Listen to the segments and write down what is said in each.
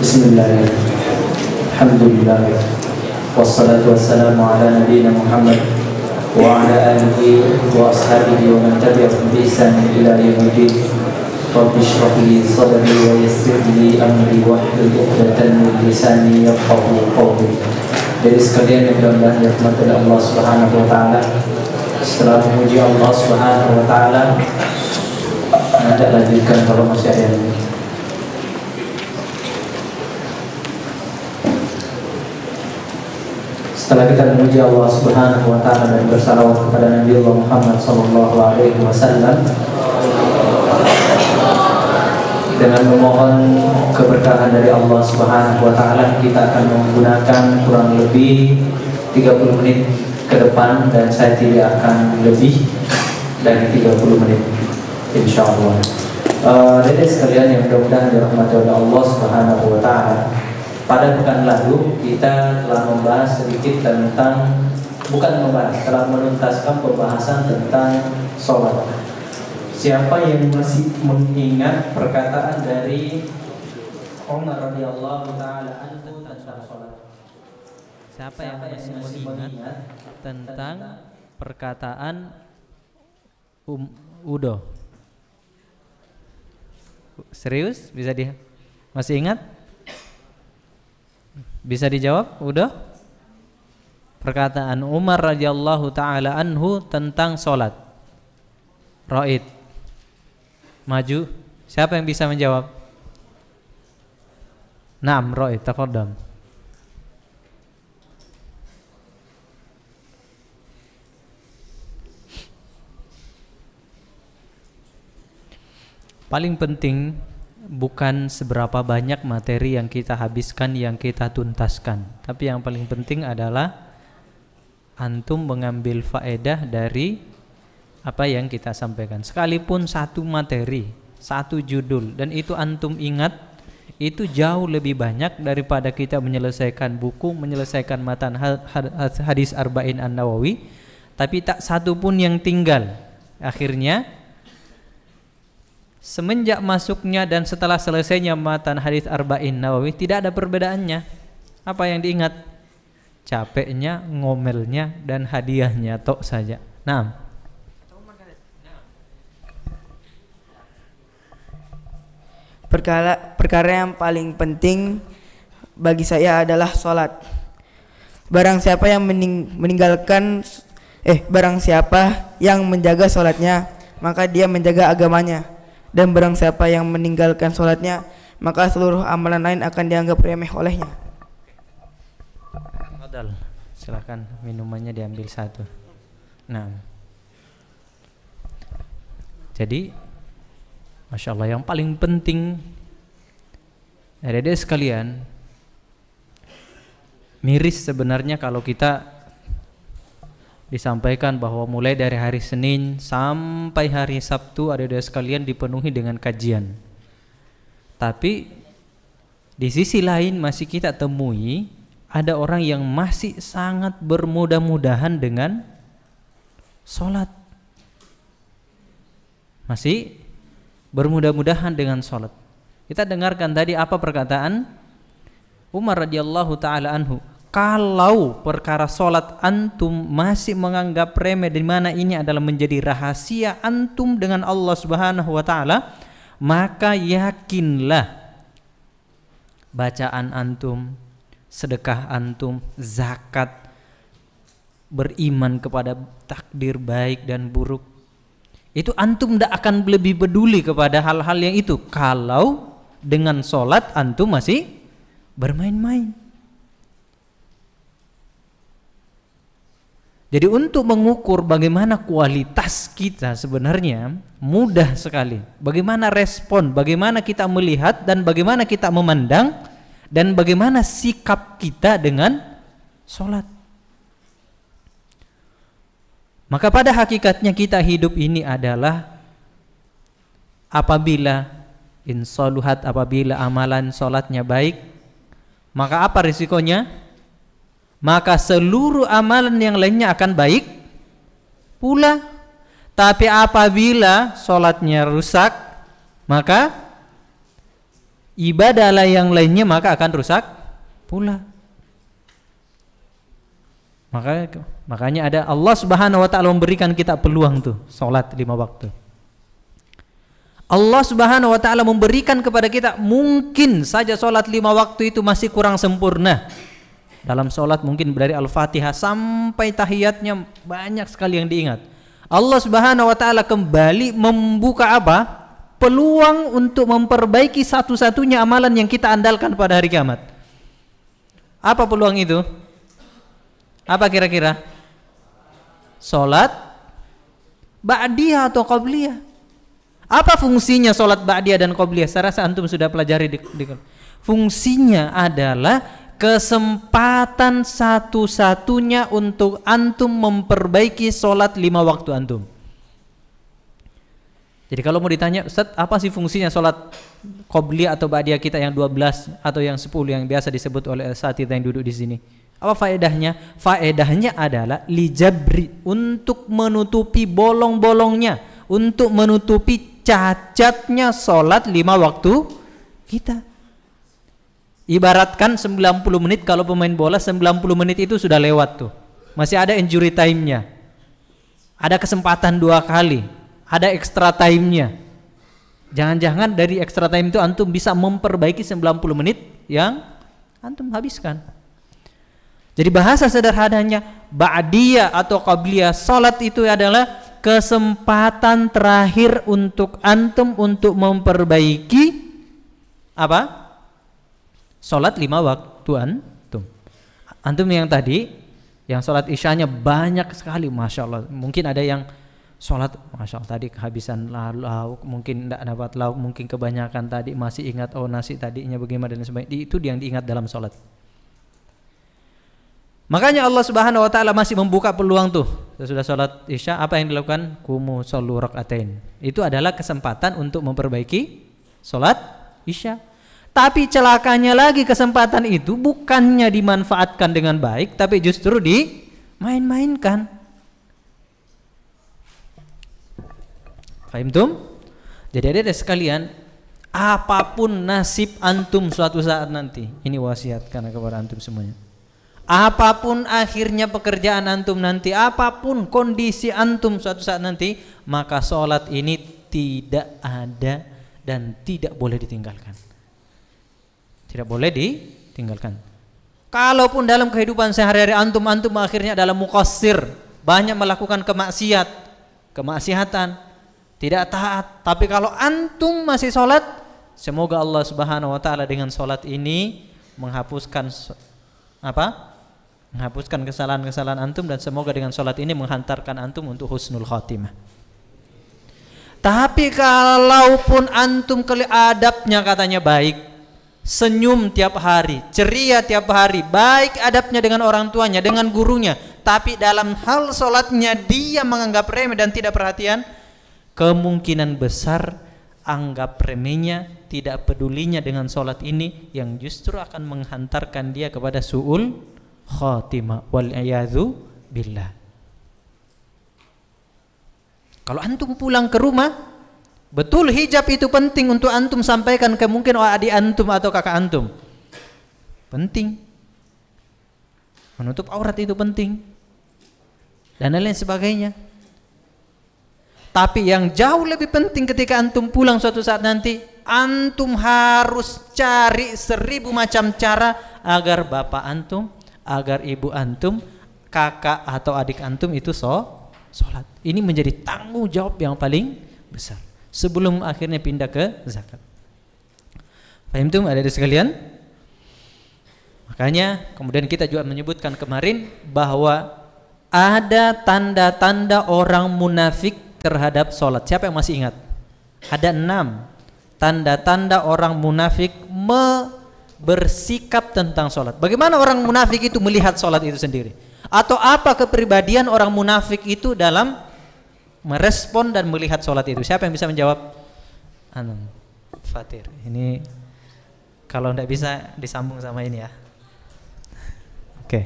بسم الله الحمد لله والصلاة والسلام على نبينا محمد وعلى آله وأصحابه ومن تبعهم بإحسان إلى يوم الدين رب اشرح لي صدري ويسر لي أمري واحلل عقدة من لساني يفقه قولي Dari sekalian yang mudah-mudahan dirahmati oleh Allah Subhanahu wa taala. Setelah memuji Allah Subhanahu wa taala, ada lanjutkan kalau masih ada yang setelah kita memuji Allah Subhanahu wa taala dan bersalawat kepada Nabi Allah Muhammad sallallahu alaihi wasallam dengan memohon keberkahan dari Allah Subhanahu wa taala kita akan menggunakan kurang lebih 30 menit ke depan dan saya tidak akan lebih dari 30 menit insyaallah. Uh, sekalian yang mudah-mudahan dirahmati oleh Allah Subhanahu wa taala pada pekan lalu kita telah membahas sedikit tentang bukan membahas, telah menuntaskan pembahasan tentang sholat. Siapa yang masih mengingat perkataan dari Umar radhiyallahu taala anhu tentang sholat? Siapa, yang, masih mengingat, tentang, perkataan um, Udo? Serius? Bisa dia? Masih ingat? Bisa dijawab? Udah? Perkataan Umar radhiyallahu taala anhu tentang salat. Raid. Maju. Siapa yang bisa menjawab? Naam, Raid, tafadhal. Paling penting bukan seberapa banyak materi yang kita habiskan, yang kita tuntaskan. Tapi yang paling penting adalah antum mengambil faedah dari apa yang kita sampaikan. Sekalipun satu materi, satu judul dan itu antum ingat itu jauh lebih banyak daripada kita menyelesaikan buku, menyelesaikan matan hadis arba'in an-nawawi tapi tak satu pun yang tinggal. Akhirnya semenjak masuknya dan setelah selesainya matan hadis arba'in Nawawi tidak ada perbedaannya. Apa yang diingat? Capeknya, ngomelnya dan hadiahnya tok saja. Nah. Perkara, perkara yang paling penting bagi saya adalah sholat. Barang siapa yang mening, meninggalkan eh barang siapa yang menjaga sholatnya maka dia menjaga agamanya dan barang siapa yang meninggalkan sholatnya maka seluruh amalan lain akan dianggap remeh olehnya Modal Silakan minumannya diambil satu nah jadi Masya Allah yang paling penting ada sekalian miris sebenarnya kalau kita disampaikan bahwa mulai dari hari Senin sampai hari Sabtu ada dari sekalian dipenuhi dengan kajian. Tapi di sisi lain masih kita temui ada orang yang masih sangat bermudah-mudahan dengan sholat. Masih bermudah-mudahan dengan sholat. Kita dengarkan tadi apa perkataan Umar radhiyallahu taala anhu kalau perkara sholat antum masih menganggap remeh di mana ini adalah menjadi rahasia antum dengan Allah Subhanahu wa taala, maka yakinlah bacaan antum, sedekah antum, zakat beriman kepada takdir baik dan buruk. Itu antum tidak akan lebih peduli kepada hal-hal yang itu kalau dengan sholat antum masih bermain-main Jadi untuk mengukur bagaimana kualitas kita sebenarnya mudah sekali. Bagaimana respon, bagaimana kita melihat dan bagaimana kita memandang dan bagaimana sikap kita dengan sholat. Maka pada hakikatnya kita hidup ini adalah apabila insoluhat apabila amalan sholatnya baik maka apa risikonya? maka seluruh amalan yang lainnya akan baik pula. Tapi apabila sholatnya rusak, maka ibadah yang lainnya maka akan rusak pula. Maka makanya ada Allah Subhanahu wa taala memberikan kita peluang tuh salat lima waktu. Allah Subhanahu wa taala memberikan kepada kita mungkin saja salat lima waktu itu masih kurang sempurna. Dalam sholat mungkin dari Al-Fatihah sampai tahiyatnya banyak sekali yang diingat. Allah Subhanahu wa taala kembali membuka apa? Peluang untuk memperbaiki satu-satunya amalan yang kita andalkan pada hari kiamat. Apa peluang itu? Apa kira-kira? Sholat, ba'diyah atau qabliyah? Apa fungsinya sholat ba'diyah dan qabliyah? Saya rasa antum sudah pelajari di, di Fungsinya adalah kesempatan satu-satunya untuk antum memperbaiki sholat lima waktu antum. Jadi kalau mau ditanya, Ustaz apa sih fungsinya sholat qobliya atau ba'diyah kita yang 12 atau yang 10 yang biasa disebut oleh saat kita yang duduk di sini? Apa faedahnya? Faedahnya adalah lijabri untuk menutupi bolong-bolongnya, untuk menutupi cacatnya sholat lima waktu kita. Ibaratkan 90 menit kalau pemain bola 90 menit itu sudah lewat tuh. Masih ada injury time-nya. Ada kesempatan dua kali. Ada extra time-nya. Jangan-jangan dari extra time itu antum bisa memperbaiki 90 menit yang antum habiskan. Jadi bahasa sederhananya ba'diyah atau qabliyah salat itu adalah kesempatan terakhir untuk antum untuk memperbaiki apa? sholat lima waktu antum antum yang tadi yang sholat isyanya banyak sekali masya Allah mungkin ada yang sholat masya Allah tadi kehabisan lauk mungkin tidak dapat lauk mungkin kebanyakan tadi masih ingat oh nasi tadinya bagaimana dan sebagainya itu yang diingat dalam sholat makanya Allah subhanahu wa taala masih membuka peluang tuh sesudah sholat isya apa yang dilakukan kumu solu rakatain itu adalah kesempatan untuk memperbaiki sholat isya tapi celakanya lagi kesempatan itu bukannya dimanfaatkan dengan baik, tapi justru dimain-mainkan. Fahim tum? Jadi ada sekalian, apapun nasib antum suatu saat nanti, ini wasiatkan kepada antum semuanya. Apapun akhirnya pekerjaan antum nanti, apapun kondisi antum suatu saat nanti, maka sholat ini tidak ada dan tidak boleh ditinggalkan. Tidak boleh ditinggalkan. Kalaupun dalam kehidupan sehari-hari antum antum akhirnya adalah mukasir, banyak melakukan kemaksiat, kemaksiatan, tidak taat. Tapi kalau antum masih sholat, semoga Allah Subhanahu Wa Taala dengan sholat ini menghapuskan apa? Menghapuskan kesalahan-kesalahan antum dan semoga dengan sholat ini menghantarkan antum untuk husnul khotimah. Tapi kalaupun antum kali adabnya katanya baik, senyum tiap hari, ceria tiap hari, baik adabnya dengan orang tuanya, dengan gurunya, tapi dalam hal sholatnya dia menganggap remeh dan tidak perhatian, kemungkinan besar anggap remehnya, tidak pedulinya dengan sholat ini yang justru akan menghantarkan dia kepada su'ul khotimah wal billah. Kalau antum pulang ke rumah, Betul hijab itu penting untuk antum sampaikan ke mungkin adik antum atau kakak antum. Penting. Menutup aurat itu penting. Dan lain sebagainya. Tapi yang jauh lebih penting ketika antum pulang suatu saat nanti, antum harus cari seribu macam cara agar bapak antum, agar ibu antum, kakak atau adik antum itu so, sholat. Ini menjadi tanggung jawab yang paling besar sebelum akhirnya pindah ke zakat. Fahim tuh ada di sekalian? Makanya kemudian kita juga menyebutkan kemarin bahwa ada tanda-tanda orang munafik terhadap sholat. Siapa yang masih ingat? Ada enam tanda-tanda orang munafik me bersikap tentang sholat. Bagaimana orang munafik itu melihat sholat itu sendiri? Atau apa kepribadian orang munafik itu dalam merespon dan melihat sholat itu. Siapa yang bisa menjawab? Anu, Fatir. Ini kalau tidak bisa disambung sama ini ya. Oke. Okay.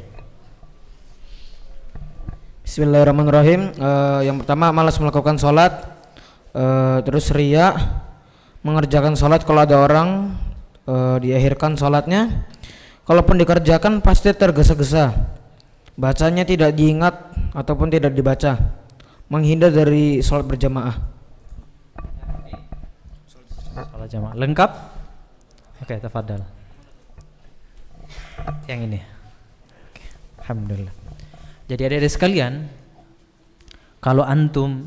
Bismillahirrahmanirrahim. Uh, yang pertama malas melakukan sholat, uh, terus ria mengerjakan sholat kalau ada orang uh, diakhirkan sholatnya. Kalaupun dikerjakan pasti tergesa-gesa. Bacanya tidak diingat ataupun tidak dibaca menghindar dari sholat berjamaah sholat jamaah lengkap oke tafadhal yang ini alhamdulillah jadi ada-ada sekalian kalau antum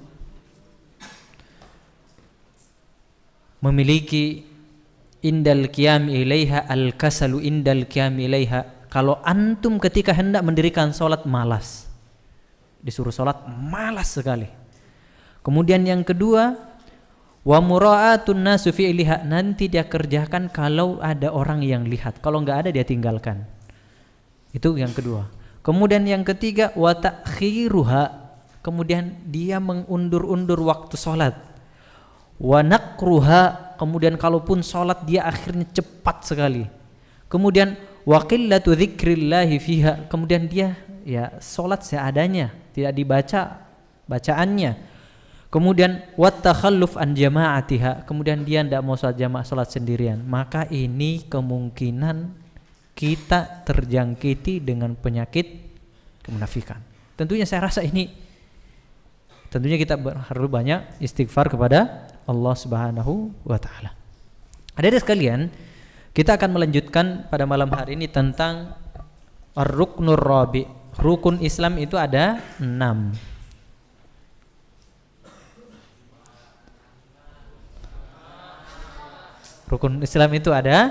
memiliki indal qiyam ilaiha al kasalu indal qiyam ilaiha kalau antum ketika hendak mendirikan sholat malas disuruh sholat malas sekali kemudian yang kedua wa mura'atun nasu fi'liha nanti dia kerjakan kalau ada orang yang lihat kalau nggak ada dia tinggalkan itu yang kedua kemudian yang ketiga wa ta'khiruha kemudian dia mengundur-undur waktu sholat wa naqruha kemudian kalaupun sholat dia akhirnya cepat sekali kemudian wa qillatu dzikrillah fiha kemudian dia ya sholat seadanya tidak dibaca bacaannya. Kemudian wattakhalluf an jama'atiha, kemudian dia tidak mau salat jamaah salat sendirian. Maka ini kemungkinan kita terjangkiti dengan penyakit kemunafikan. Tentunya saya rasa ini tentunya kita perlu banyak istighfar kepada Allah Subhanahu wa taala. Ada sekalian, kita akan melanjutkan pada malam hari ini tentang ar-ruknur rabi, Rukun Islam itu ada enam. Rukun Islam itu ada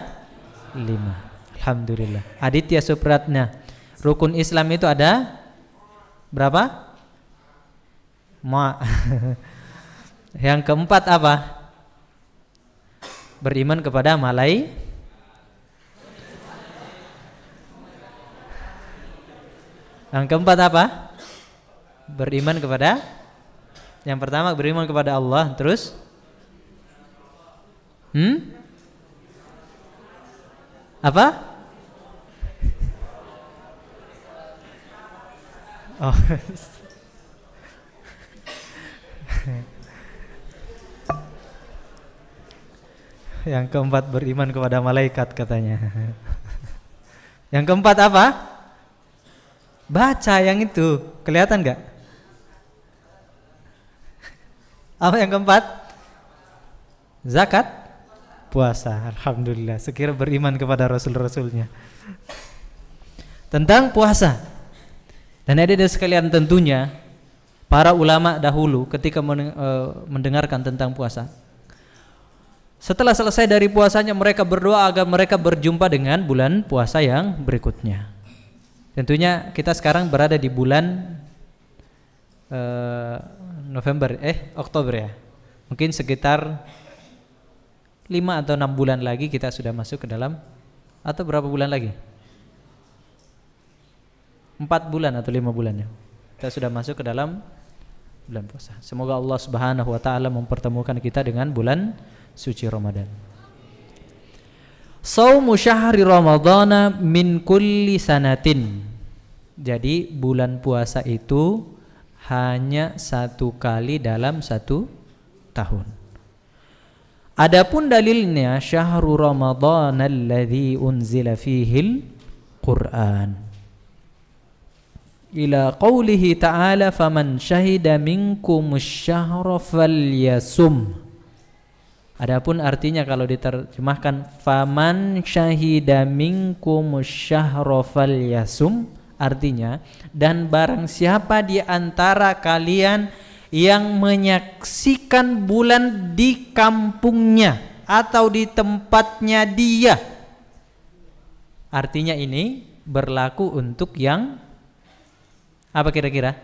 lima. Alhamdulillah. Aditya Supratna. Rukun Islam itu ada berapa? Ma. Yang keempat apa? Beriman kepada malai Yang keempat apa? Beriman kepada Yang pertama beriman kepada Allah, terus Hmm? Apa? Oh. Yang keempat beriman kepada malaikat katanya. Yang keempat apa? Baca yang itu, kelihatan nggak? Apa yang keempat? Zakat, puasa. Alhamdulillah, sekira beriman kepada rasul-rasulnya. Tentang puasa. Dan ada sekalian tentunya para ulama dahulu ketika e, mendengarkan tentang puasa. Setelah selesai dari puasanya mereka berdoa agar mereka berjumpa dengan bulan puasa yang berikutnya. Tentunya kita sekarang berada di bulan uh, November eh Oktober ya. Mungkin sekitar 5 atau 6 bulan lagi kita sudah masuk ke dalam atau berapa bulan lagi? 4 bulan atau 5 bulan ya. Kita sudah masuk ke dalam bulan puasa. Semoga Allah Subhanahu wa taala mempertemukan kita dengan bulan suci Ramadan. Saumu syahri Ramadhana min kulli sanatin jadi bulan puasa itu hanya satu kali dalam satu tahun. Adapun dalilnya syahrul Ramadan alladhi unzila fihil Quran. Ila qawlihi ta'ala faman syahida minkum syahra falyasum. Adapun artinya kalau diterjemahkan faman syahida minkum syahra falyasum Artinya, dan barang siapa di antara kalian yang menyaksikan bulan di kampungnya atau di tempatnya dia. Artinya ini berlaku untuk yang apa kira-kira?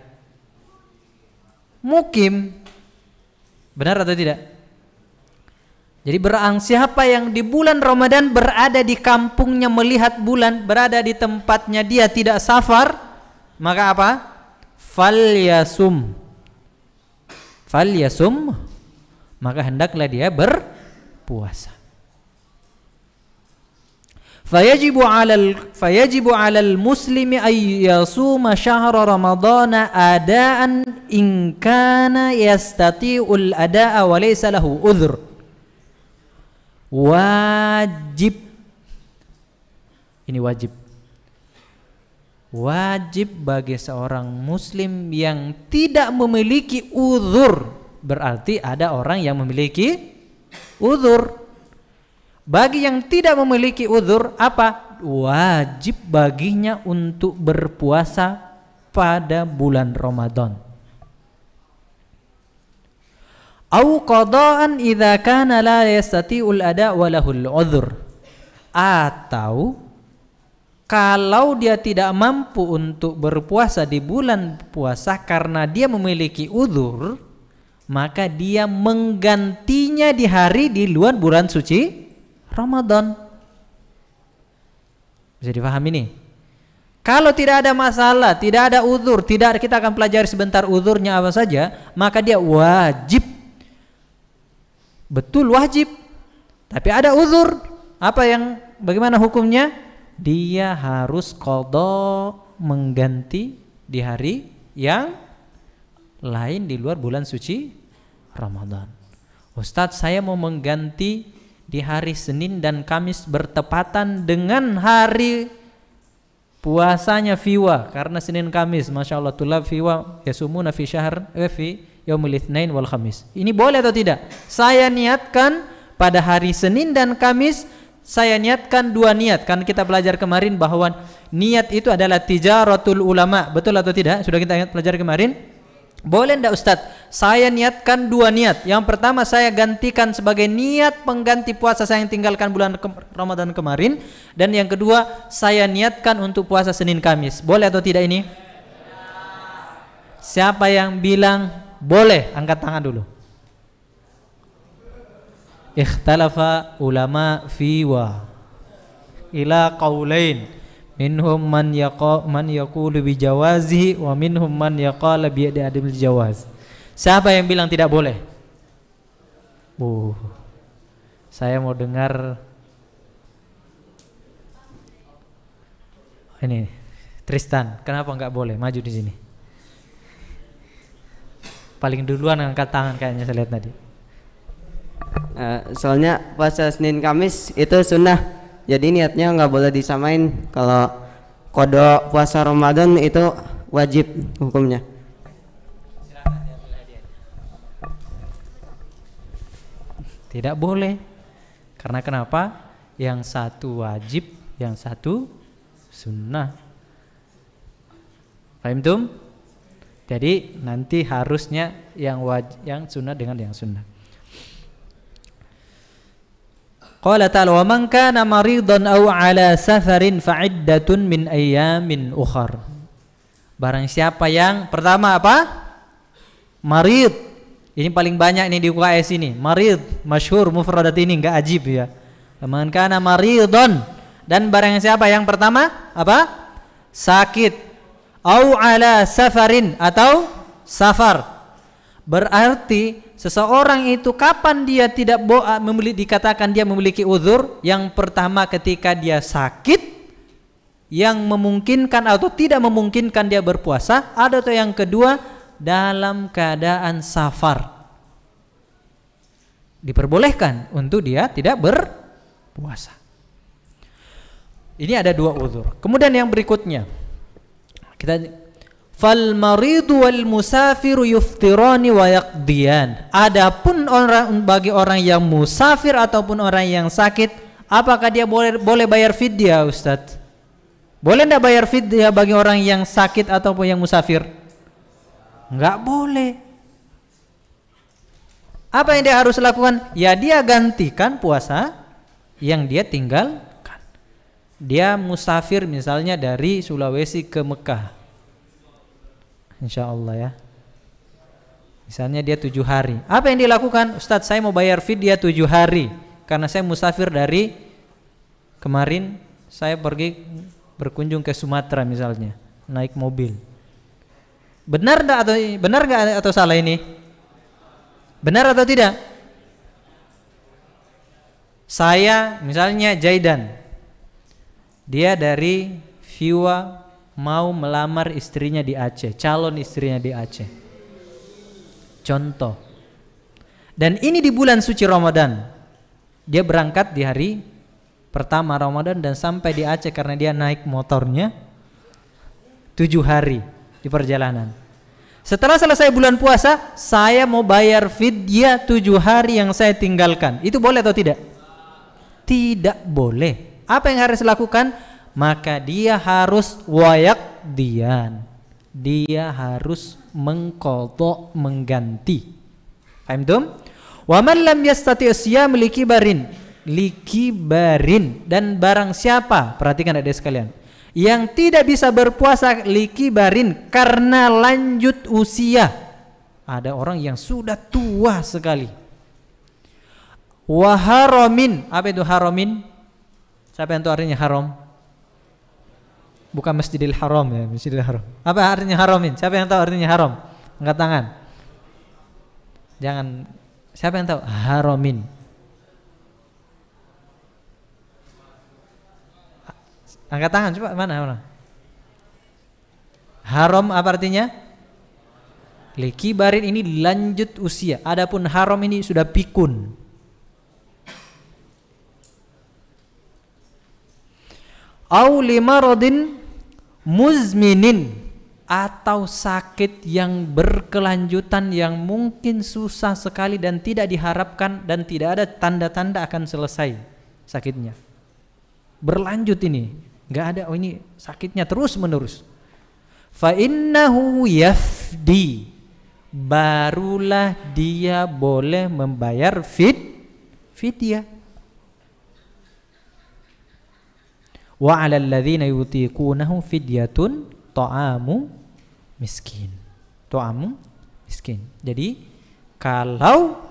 Mukim. Benar atau tidak? Jadi berang siapa yang di bulan Ramadan berada di kampungnya melihat bulan, berada di tempatnya dia tidak safar, maka apa? Fal yasum. Fal yasum. Maka hendaklah dia berpuasa. Fayajibu 'alal fayajibu 'alal muslimi ay yasuma syahra ramadhana adaan in kana yastati'ul adaa wa laysa lahu udhr wajib ini wajib wajib bagi seorang muslim yang tidak memiliki uzur berarti ada orang yang memiliki uzur bagi yang tidak memiliki uzur apa wajib baginya untuk berpuasa pada bulan Ramadan Au qada'an idza kana la yastati'ul ada udhur. Atau kalau dia tidak mampu untuk berpuasa di bulan puasa karena dia memiliki udhur, maka dia menggantinya di hari di luar bulan suci Ramadan. Bisa dipahami ini Kalau tidak ada masalah, tidak ada uzur, tidak kita akan pelajari sebentar uzurnya apa saja, maka dia wajib betul wajib tapi ada uzur apa yang bagaimana hukumnya dia harus kodo mengganti di hari yang lain di luar bulan suci Ramadan Ustadz saya mau mengganti di hari Senin dan Kamis bertepatan dengan hari puasanya fiwa karena Senin Kamis Masya Allah tulab fiwa yasumuna fi syahr eh, yaumul itsnain wal khamis. Ini boleh atau tidak? Saya niatkan pada hari Senin dan Kamis saya niatkan dua niat kan kita belajar kemarin bahwa niat itu adalah tijaratul ulama betul atau tidak sudah kita ingat belajar kemarin boleh ndak Ustadz saya niatkan dua niat yang pertama saya gantikan sebagai niat pengganti puasa saya yang tinggalkan bulan ke Ramadan kemarin dan yang kedua saya niatkan untuk puasa Senin Kamis boleh atau tidak ini siapa yang bilang boleh, angkat tangan dulu. Ikhtalafa ulama fiwa ila qaulain minhum man yaqa man yaqulu bi jawazihi wa minhum man yaqala bi adamil jawaz. Siapa yang bilang tidak boleh? Uh, saya mau dengar ini Tristan, kenapa nggak boleh maju di sini? paling duluan angkat tangan kayaknya saya lihat tadi. Uh, soalnya puasa Senin Kamis itu sunnah, jadi niatnya nggak boleh disamain. Kalau kodo puasa Ramadan itu wajib hukumnya. Tidak boleh. Karena kenapa? Yang satu wajib, yang satu sunnah. Pak tuh? Jadi nanti harusnya yang waj yang sunnah dengan yang sunnah. Qala ta'ala wa man kana maridan aw ala safarin iddatun min ayyamin ukhar. Barang siapa yang pertama apa? Marid. Ini paling banyak nih di UKS ini. Marid, masyhur mufradat ini enggak ajib ya. Man kana maridon dan barang siapa yang pertama apa? Sakit au ala safarin atau safar. Berarti seseorang itu kapan dia tidak memiliki dikatakan dia memiliki uzur? Yang pertama ketika dia sakit yang memungkinkan atau tidak memungkinkan dia berpuasa, ada atau yang kedua dalam keadaan safar. Diperbolehkan untuk dia tidak berpuasa. Ini ada dua uzur. Kemudian yang berikutnya, kita fal maridu wal musafiru yuftirani wa yaqdiyan. Adapun orang bagi orang yang musafir ataupun orang yang sakit, apakah dia boleh boleh bayar fidyah, Ustaz? Boleh tidak bayar fidyah bagi orang yang sakit ataupun yang musafir? Enggak boleh. Apa yang dia harus lakukan? Ya dia gantikan puasa yang dia tinggal dia musafir misalnya dari Sulawesi ke Mekah Insya Allah ya Misalnya dia tujuh hari Apa yang dilakukan? Ustadz saya mau bayar fee dia tujuh hari Karena saya musafir dari Kemarin saya pergi berkunjung ke Sumatera misalnya Naik mobil Benar gak atau, benar gak atau salah ini? Benar atau tidak? Saya misalnya Jaidan dia dari Viwa mau melamar istrinya di Aceh, calon istrinya di Aceh. Contoh. Dan ini di bulan suci Ramadan. Dia berangkat di hari pertama Ramadan dan sampai di Aceh karena dia naik motornya tujuh hari di perjalanan. Setelah selesai bulan puasa, saya mau bayar fidyah tujuh hari yang saya tinggalkan. Itu boleh atau tidak? Tidak boleh. Apa yang harus dilakukan? Maka dia harus wayak dian. Dia harus mengkodok mengganti. Faham tum? Wa man lam yastati barin, liki barin dan barang siapa? Perhatikan adik sekalian. Yang tidak bisa berpuasa barin karena lanjut usia. Ada orang yang sudah tua sekali. Waharomin, apa itu haromin? Siapa yang tahu artinya haram? Bukan Masjidil Haram ya, Masjidil Haram. Apa artinya haramin? Siapa yang tahu artinya haram? Angkat tangan. Jangan siapa yang tahu? Haramin. Angkat tangan coba mana mana? Haram apa artinya? Leki barin ini lanjut usia. Adapun haram ini sudah pikun. au limaradin muzminin atau sakit yang berkelanjutan yang mungkin susah sekali dan tidak diharapkan dan tidak ada tanda-tanda akan selesai sakitnya berlanjut ini nggak ada oh ini sakitnya terus menerus fa innahu yafdi barulah dia boleh membayar fit fidyah wa 'alal ladzina yutiqunahu fidyatun ta'amu miskin. Ta'amu miskin. Jadi kalau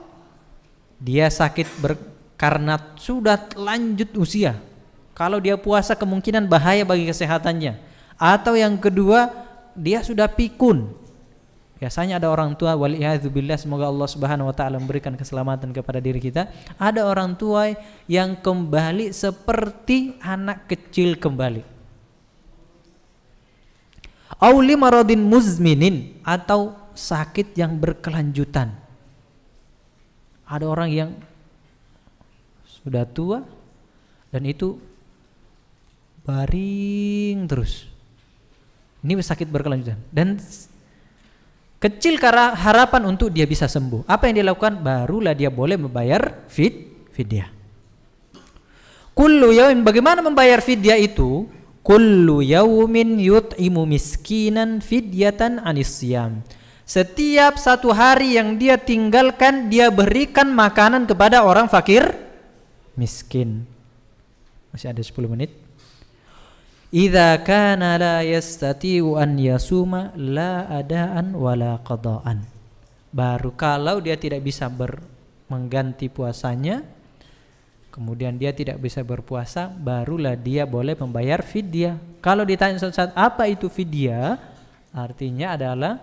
dia sakit ber, karena sudah lanjut usia, kalau dia puasa kemungkinan bahaya bagi kesehatannya. Atau yang kedua, dia sudah pikun. Biasanya ada orang tua waliyadzubillah semoga Allah Subhanahu wa taala memberikan keselamatan kepada diri kita. Ada orang tua yang kembali seperti anak kecil kembali. awli maradin muzminin atau sakit yang berkelanjutan. Ada orang yang sudah tua dan itu baring terus. Ini sakit berkelanjutan dan Kecil karena harapan untuk dia bisa sembuh. Apa yang dilakukan? Barulah dia boleh membayar fit fidyah. Kullu yaumin bagaimana membayar fidyah itu? Kullu yaumin yut'imu miskinan fidyatan anisyam. Setiap satu hari yang dia tinggalkan dia berikan makanan kepada orang fakir miskin. Masih ada 10 menit. Idza kana la yastati'u an yasuma la adaan wala qada'an. Baru kalau dia tidak bisa ber, mengganti puasanya, kemudian dia tidak bisa berpuasa, barulah dia boleh membayar fidyah. Kalau ditanya suatu saat apa itu fidyah, artinya adalah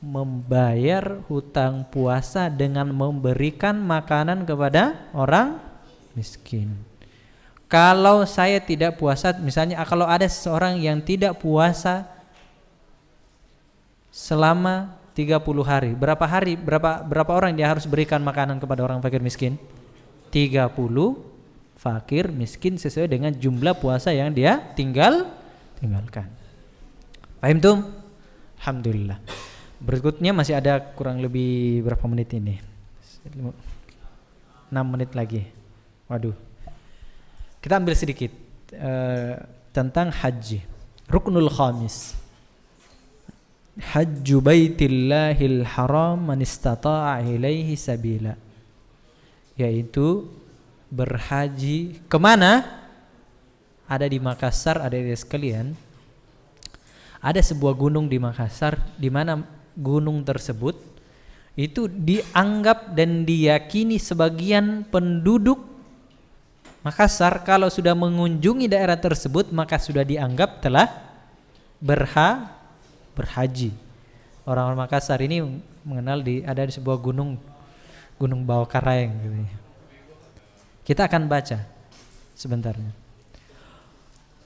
membayar hutang puasa dengan memberikan makanan kepada orang miskin kalau saya tidak puasa misalnya ah, kalau ada seseorang yang tidak puasa selama 30 hari berapa hari berapa berapa orang dia harus berikan makanan kepada orang fakir miskin 30 fakir miskin sesuai dengan jumlah puasa yang dia tinggal tinggalkan paham tuh Alhamdulillah berikutnya masih ada kurang lebih berapa menit ini 6 menit lagi waduh kita ambil sedikit uh, tentang haji. Ruknul khamis. Hajju baitillahil haram man istata'a ilaihi sabila. Yaitu berhaji kemana? Ada di Makassar, ada di sekalian. Ada sebuah gunung di Makassar di mana gunung tersebut itu dianggap dan diyakini sebagian penduduk Makassar kalau sudah mengunjungi daerah tersebut maka sudah dianggap telah berha berhaji. Orang-orang Makassar ini mengenal di ada di sebuah gunung Gunung Bawah Karaeng gitu. Kita akan baca sebentarnya.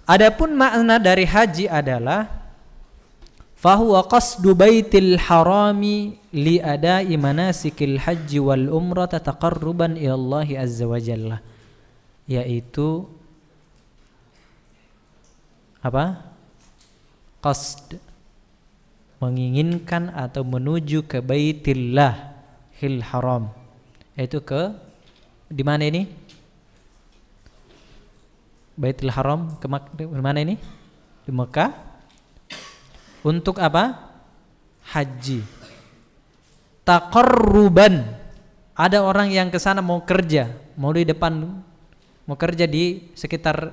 Adapun makna dari haji adalah fahuwa qasdu baitil harami li ada'i manasikil haji wal umrah tataqarruban ila Allah azza wa jalla yaitu apa? Qasd menginginkan atau menuju ke Baitillah Hil Haram. Yaitu ke di mana ini? Baitul Haram ke mana ini? Di Mekah. Untuk apa? Haji. Takorruban. Ada orang yang ke sana mau kerja, mau di depan mau kerja di sekitar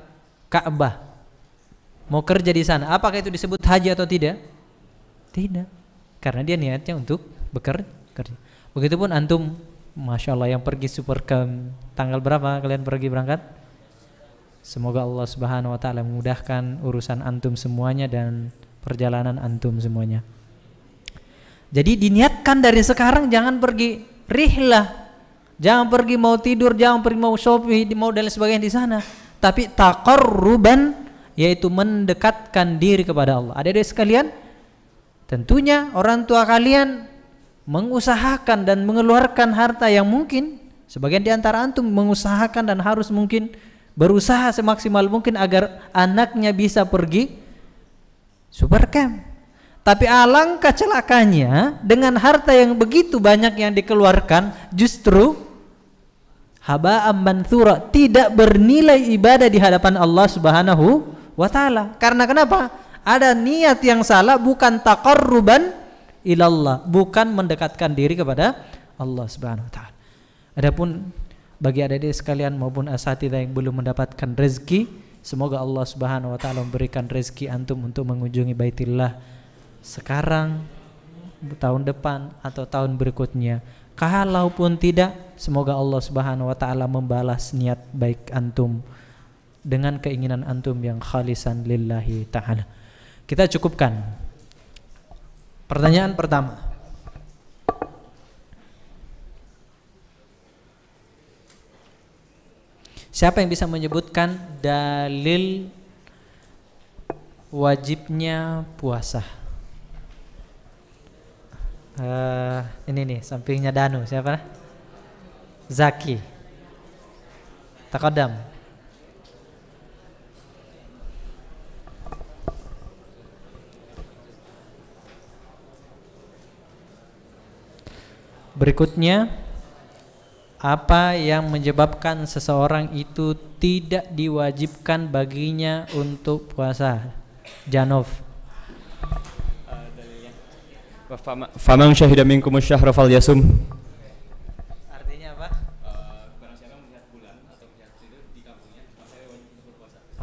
Ka'bah mau kerja di sana apakah itu disebut haji atau tidak tidak karena dia niatnya untuk bekerja begitupun antum masya Allah yang pergi super ke tanggal berapa kalian pergi berangkat semoga Allah subhanahu wa taala memudahkan urusan antum semuanya dan perjalanan antum semuanya jadi diniatkan dari sekarang jangan pergi rihlah Jangan pergi mau tidur, jangan pergi mau shopping, mau dan lain sebagainya di sana. Tapi takor ruban, yaitu mendekatkan diri kepada Allah. ada dari sekalian, tentunya orang tua kalian mengusahakan dan mengeluarkan harta yang mungkin sebagian di antara antum mengusahakan dan harus mungkin berusaha semaksimal mungkin agar anaknya bisa pergi super camp. Tapi alangkah celakanya dengan harta yang begitu banyak yang dikeluarkan justru haba ambanthura tidak bernilai ibadah di hadapan Allah Subhanahu wa taala. Karena kenapa? Ada niat yang salah bukan taqarruban ilallah, bukan mendekatkan diri kepada Allah Subhanahu wa taala. Adapun bagi adik-adik sekalian maupun asatidz yang belum mendapatkan rezeki, semoga Allah Subhanahu wa taala memberikan rezeki antum untuk mengunjungi baitullah sekarang tahun depan atau tahun berikutnya Kalaupun tidak, semoga Allah Subhanahu wa taala membalas niat baik antum dengan keinginan antum yang khalisan lillahi taala. Kita cukupkan. Pertanyaan pertama. Siapa yang bisa menyebutkan dalil wajibnya puasa? uh, ini nih sampingnya Danu siapa? Zaki. Takodam. Berikutnya apa yang menyebabkan seseorang itu tidak diwajibkan baginya untuk puasa? Janov. Famang syahida minkum syahr fal yasum. Artinya apa?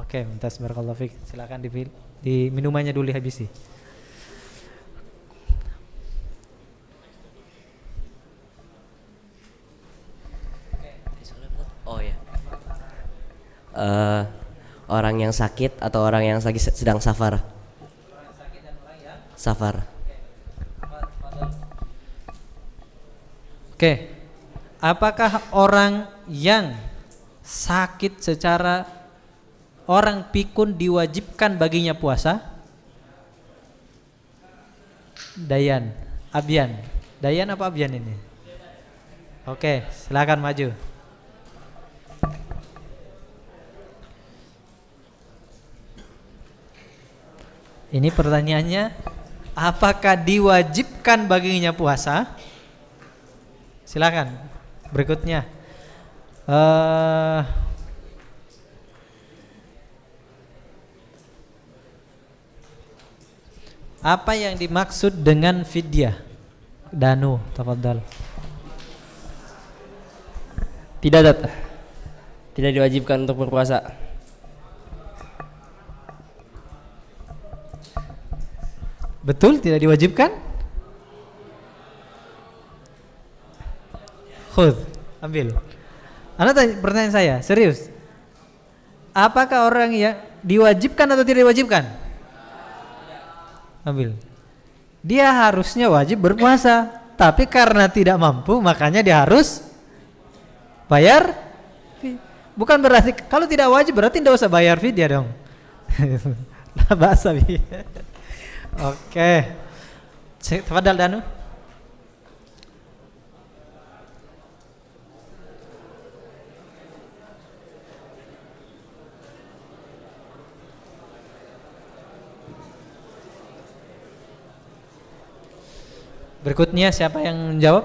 Oke, Muntas barakallahu fik. Silakan di di minumannya dulu habisi. Oh ya. Eh, orang yang sakit atau orang yang sedang safar? Orang yang sakit dan orang yang safar Oke. Apakah orang yang sakit secara orang pikun diwajibkan baginya puasa? Dayan, Abian. Dayan apa Abian ini? Oke, silakan maju. Ini pertanyaannya, apakah diwajibkan baginya puasa? silakan berikutnya uh, apa yang dimaksud dengan fidyah danu tafadhal tidak ada. tidak diwajibkan untuk berpuasa betul tidak diwajibkan Khudh, ambil. Anda tanya, pertanyaan saya, serius. Apakah orang yang diwajibkan atau tidak diwajibkan? Ambil. Dia harusnya wajib berpuasa, tapi karena tidak mampu makanya dia harus bayar Bukan berarti kalau tidak wajib berarti tidak usah bayar fee dia dong. Lah bahasa Oke. Okay. Tafadhal Danu. Berikutnya siapa yang menjawab?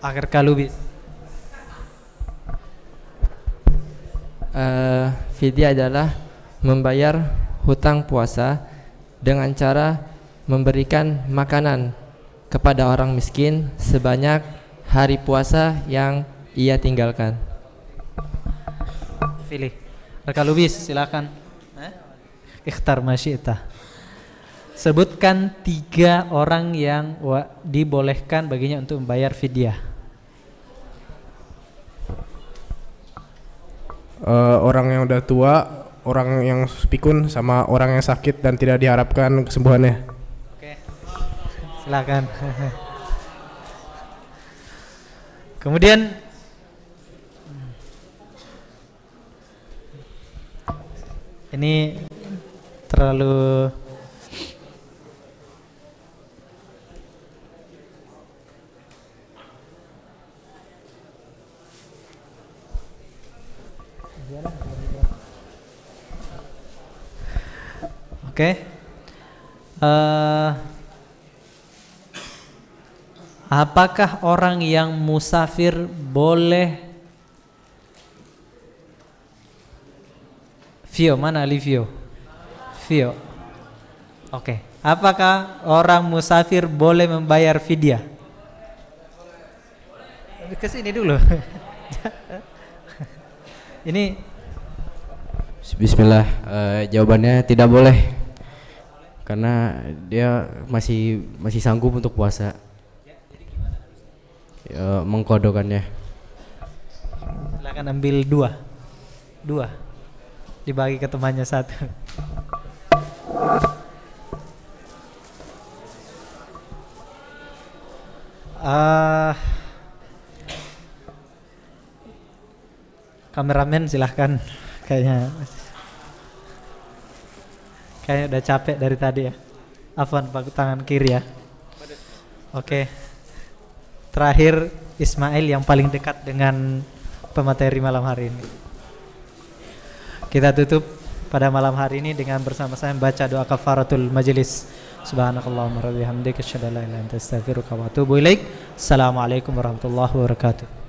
Akhir Kalubis. Uh, eh, adalah membayar hutang puasa dengan cara memberikan makanan kepada orang miskin sebanyak hari puasa yang ia tinggalkan. Pilih. Rekalubis, silakan. Eh? Ikhtar masyita sebutkan tiga orang yang dibolehkan baginya untuk membayar fidyah. Uh, orang yang udah tua, orang yang pikun, sama orang yang sakit dan tidak diharapkan kesembuhannya. Oke, silakan. Kemudian ini terlalu Oke. Okay. Uh, eh, apakah orang yang musafir boleh Vio mana Livio? Vio. Oke. Okay. Apakah orang musafir boleh membayar video? Ke sini dulu. Ini Bismillah uh, jawabannya tidak boleh karena dia masih masih sanggup untuk puasa uh, mengkodokannya silakan ambil dua dua dibagi ke temannya satu uh, kameramen silahkan kayaknya Kayaknya udah capek dari tadi ya. Afwan pakai tangan kiri ya. Oke. Okay. Terakhir Ismail yang paling dekat dengan pemateri malam hari ini. Kita tutup pada malam hari ini dengan bersama-sama baca doa kafaratul majelis. Subhanakallahumma wa bihamdika asyhadu an la ilaha illa anta astaghfiruka wa atubu ilaik. Assalamualaikum warahmatullahi wabarakatuh.